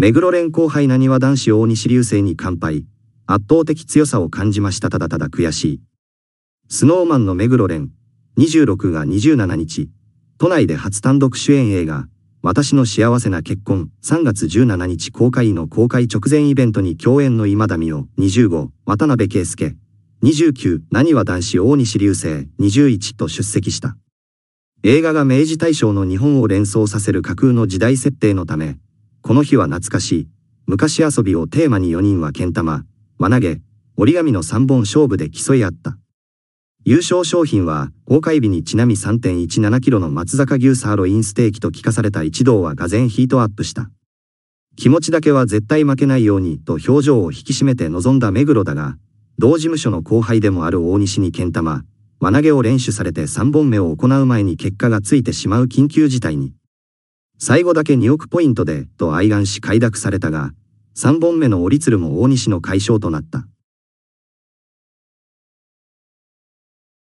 目黒連後輩なにわ男子大西流星に乾杯。圧倒的強さを感じましたただただ悔しい。スノーマンの目黒連26が27日、都内で初単独主演映画、私の幸せな結婚3月17日公開の公開直前イベントに共演の今田美桜25、渡辺圭介、29、何は男子大西流星21と出席した。映画が明治大正の日本を連想させる架空の時代設定のため、この日は懐かしい、昔遊びをテーマに4人は剣玉、輪投げ、折り紙の3本勝負で競い合った。優勝商品は、公開日にちなみ3 1 7キロの松坂牛サーロインステーキと聞かされた一同はがぜヒートアップした。気持ちだけは絶対負けないようにと表情を引き締めて臨んだ目黒だが、同事務所の後輩でもある大西に剣玉、輪投げを練習されて3本目を行う前に結果がついてしまう緊急事態に。最後だけ2億ポイントで、と哀願し快諾されたが、3本目の折り鶴も大西の解消となった。